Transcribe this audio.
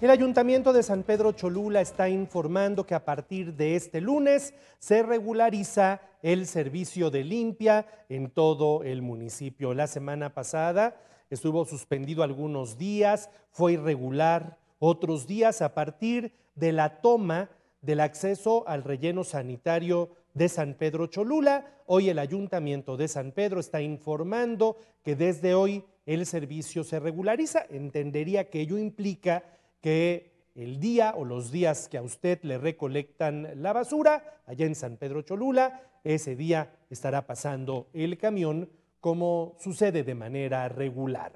El Ayuntamiento de San Pedro Cholula está informando que a partir de este lunes se regulariza el servicio de limpia en todo el municipio. La semana pasada estuvo suspendido algunos días, fue irregular otros días a partir de la toma del acceso al relleno sanitario de San Pedro Cholula. Hoy el Ayuntamiento de San Pedro está informando que desde hoy el servicio se regulariza. Entendería que ello implica que el día o los días que a usted le recolectan la basura, allá en San Pedro Cholula, ese día estará pasando el camión como sucede de manera regular.